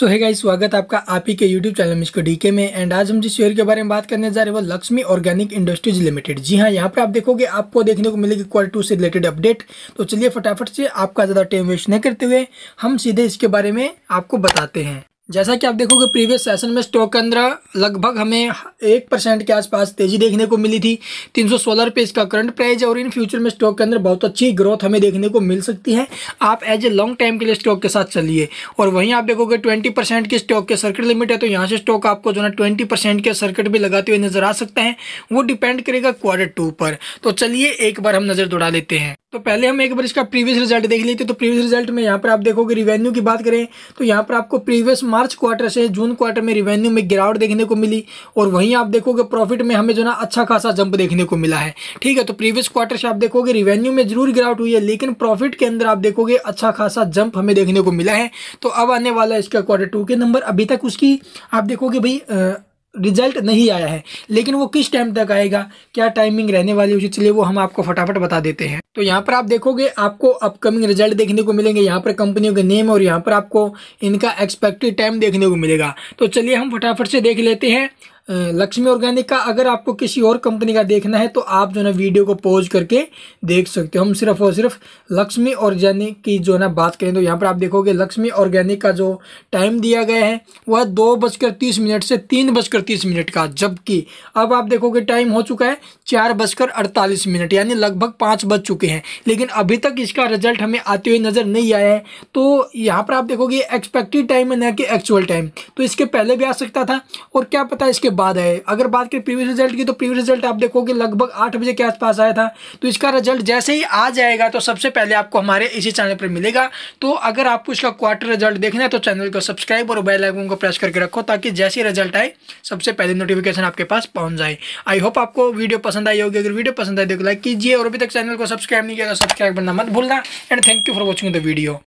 सो है गाइस स्वागत आपका आप ही के यूट्यूब चैनल मिस्को डीके में एंड आज हम जिस शेयर के बारे में बात करने जा रहे हैं वो लक्ष्मी ऑर्गेनिक इंडस्ट्रीज लिमिटेड जी हाँ यहाँ पे आप देखोगे आपको देखने को मिलेगी क्वार टू से रिलेटेड अपडेट तो चलिए फटाफट से आपका ज़्यादा टाइम वेस्ट नहीं करते हुए हम सीधे इसके बारे में आपको बताते हैं जैसा कि आप देखोगे प्रीवियस सेशन में स्टॉक के अंदर लगभग हमें एक परसेंट के आसपास तेजी देखने को मिली थी तीन सौ सोलह रुपये इसका करंट प्राइस है और इन फ्यूचर में स्टॉक के अंदर बहुत अच्छी ग्रोथ हमें देखने को मिल सकती है आप एज ए लॉन्ग टाइम के लिए स्टॉक के साथ चलिए और वहीं आप देखोगे ट्वेंटी परसेंट की स्टॉक के सर्किट लिमिट है तो यहाँ से स्टॉक आपको जो ना ट्वेंटी परसेंट के सर्किट भी लगाते हुए नजर आ सकता है वो डिपेंड करेगा क्वार्टर टू पर तो चलिए एक बार हम नज़र दौड़ा लेते हैं तो पहले हम एक बार इसका प्रीवियस रिजल्ट देख लेते तो प्रीवियस रिजल्ट में यहाँ पर आप देखोगे रिवेन्यू की बात करें तो यहाँ पर आपको प्रीवियस मार्च क्वार्टर से जून क्वार्टर में रिवेन्यू में गिरावट देखने को मिली और वहीं आप देखोगे प्रॉफिट में हमें जो ना अच्छा खासा जंप देखने को मिला है ठीक है तो प्रीवियस क्वार्टर से आप देखोगे रिवेन्यू में जरूर गिरावट हुई है लेकिन प्रॉफिट के अंदर आप देखोगे अच्छा खासा जंप हमें देखने को मिला है तो अब आने वाला इसका क्वार्टर टू के नंबर अभी तक उसकी आप देखोगे भाई रिजल्ट नहीं आया है लेकिन वो किस टाइम तक आएगा क्या टाइमिंग रहने वाली है चलिए वो हम आपको फटाफट बता देते हैं तो यहाँ पर आप देखोगे आपको अपकमिंग रिजल्ट देखने को मिलेंगे यहाँ पर कंपनियों के नेम और यहाँ पर आपको इनका एक्सपेक्टेड टाइम देखने को मिलेगा तो चलिए हम फटाफट से देख लेते हैं लक्ष्मी ऑर्गेनिक का अगर आपको किसी और कंपनी का देखना है तो आप जो है ना वीडियो को पॉज करके देख सकते हो हम सिर्फ और सिर्फ लक्ष्मी ऑर्गेनिक की जो है ना बात करें तो यहाँ पर आप देखोगे लक्ष्मी ऑर्गेनिक का जो टाइम दिया गया है वह दो बजकर तीस मिनट से तीन बजकर तीस मिनट का जबकि अब आप देखोगे टाइम हो चुका है चार बजकर अड़तालीस मिनट यानी लगभग पाँच बज चुके हैं लेकिन अभी तक इसका रिजल्ट हमें आते हुए नज़र नहीं आया है तो यहाँ पर आप देखोगे एक्सपेक्टेड टाइम है न कि एक्चुअल टाइम तो इसके पहले भी आ सकता था और क्या पता इसके बाद है अगर बात करें प्रीवियस रिजल्ट की तो प्रीवियस रिजल्ट आप देखोगे लगभग आठ बजे के आसपास आया था तो इसका रिजल्ट जैसे ही आ जाएगा तो सबसे पहले आपको हमारे इसी चैनल पर मिलेगा तो अगर आपको इसका क्वार्टर रिजल्ट देखना है तो चैनल को सब्सक्राइब और बेल आइकन को प्रेस करके रखो ताकि जैसे रिजल्ट आए सबसे पहले नोटिफिकेशन आपके पास पहुंच जाए आई होप आपको वीडियो पसंद आई होगी अगर वीडियो पसंद आए तो लाइक कीजिए और अभी तक चैनल को सब्सक्राइब नहीं किया तो सब्सक्राइब करना मत भूलना and thank you for watching the video